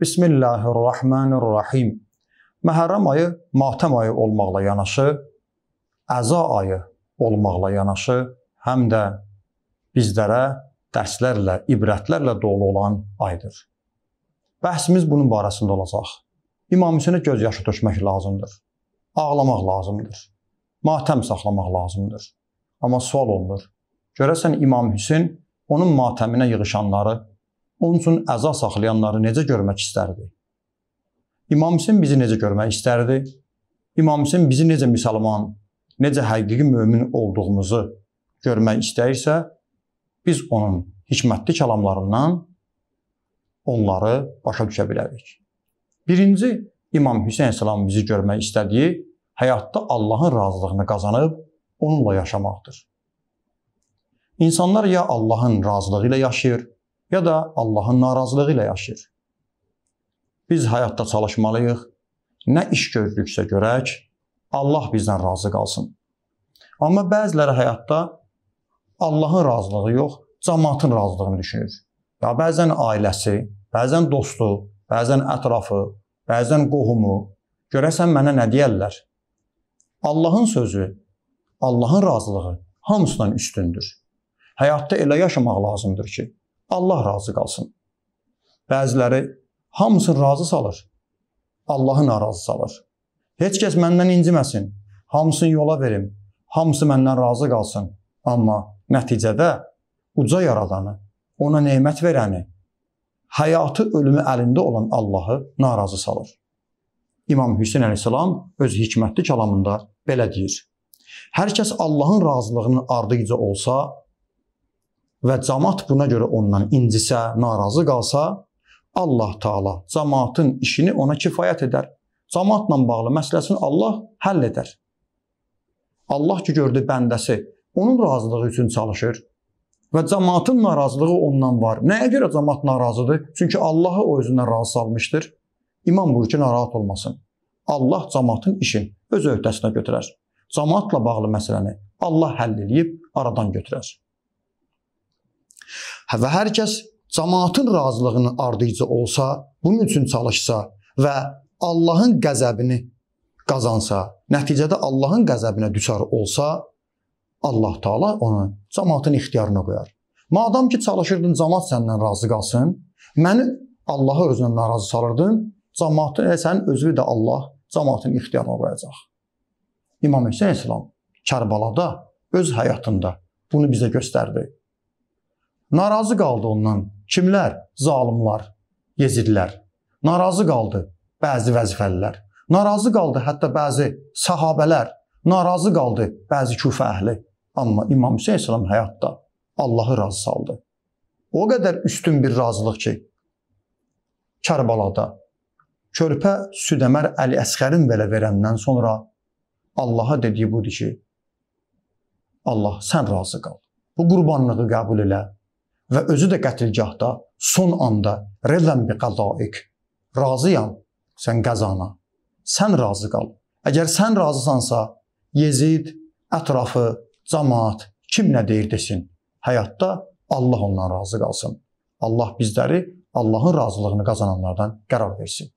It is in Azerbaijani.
Bismillahirrahmanirrahim. Məhərrəm ayı matəm ayı olmaqla yanaşı, əza ayı olmaqla yanaşı, həm də bizlərə dərslərlə, ibrətlərlə dolu olan aydır. Bəhsimiz bunun barəsində olacaq. İmam Hüseynə göz yaşı tökmək lazımdır. Ağlamaq lazımdır. Matəm saxlamaq lazımdır. Amma sual olunur. Görəsən İmam Hüseyn onun matəminə yığışanları Onun üçün əza saxlayanları necə görmək istərdi? İmam Hüseyn bizi necə görmək istərdi? İmam Hüseyn bizi necə müsəlman, necə həqiqi mömin olduğumuzu görmək istəyirsə, biz onun hikmətli kəlamlarından onları başa düşə bilərik. Birinci, İmam Hüseyn əsəlam bizi görmək istədiyi həyatda Allahın razılığını qazanıb onunla yaşamaqdır. İnsanlar ya Allahın razılığı ilə yaşayır, ya da Allahın narazılığı ilə yaşayır. Biz həyatda çalışmalıyıq. Nə iş gördüksə görək, Allah bizdən razı qalsın. Amma bəziləri həyatda Allahın razılığı yox, cəmaatın razılığını düşünür. Ya bəzən ailəsi, bəzən dostu, bəzən ətrafı, bəzən qohumu, görəsən mənə nə deyirlər? Allahın sözü, Allahın razılığı hamısından üstündür. Həyatda elə yaşamaq lazımdır ki, Allah razı qalsın. Bəziləri hamısını razı salır. Allahı narazı salır. Heç kəs məndən inciməsin. Hamısını yola verim. Hamısı məndən razı qalsın. Amma nəticədə uca yaradanı, ona nemət verəni, həyatı ölümü əlində olan Allahı narazı salır. İmam Hüseyn əleyhissalam öz hikmətli kəlamında belə deyir: Hər kəs Allahın razılığının ardıcı olsa, və cəmaət buna görə ondan incisə, narazı qalsa, Allah Taala cəmaətin işini ona kifayət edər. Cəmaətlə bağlı məsələsini Allah həll edər. Allah ki gördü bəndəsi onun razılığı üçün çalışır və cəmaətin narazılığı ondan var. Nəyə görə cəmaət narazıdır? Çünki Allahı o özündən razı salmışdır. İmam buyur ki, narahat olmasın. Allah cəmaətin işin öz öhdəsinə götürər. Cəmaətlə bağlı məsələni Allah həll eləyib aradan götürər. Və hər kəs cəmaatın razılığının ardıcı olsa, bunun üçün çalışsa və Allahın qəzəbini qazansa, nəticədə Allahın qəzəbinə düçar olsa, Allah Taala onu cəmaatın ixtiyarına qoyar. Madam ki çalışırdın cəmaat səndən razı qalsın, məni Allahı özünə narazı salırdın, cəmaatı e, sənin özünü də Allah cəmaatın ixtiyarına qoyacaq. İmam Hüseyn əleyhissalam Kərbalada öz həyatında bunu bizə göstərdi. Narazı qaldı ondan. Kimlər? Zalimlar, yezidlər. Narazı qaldı bəzi vəzifəlilər. Narazı qaldı hətta bəzi sahabələr. Narazı qaldı bəzi küfə əhli. Amma İmam Hüseyn əleyhissalam həyatda Allahı razı saldı. O qədər üstün bir razılıq ki, Kərbalada körpə Südəmər Əli Əsxərin belə verəndən sonra Allaha dediyi budur ki, Allah sən razı qal. Bu qurbanlığı qəbul elə və özü də qətilgahda son anda reləm bi qadaik. Razıyam sən qəzana. Sən razı qal. Əgər sən razısansa, Yezid, ətrafı, cəmaət kim nə deyir desin. Həyatda Allah ondan razı qalsın. Allah bizləri Allahın razılığını qazananlardan qərar versin.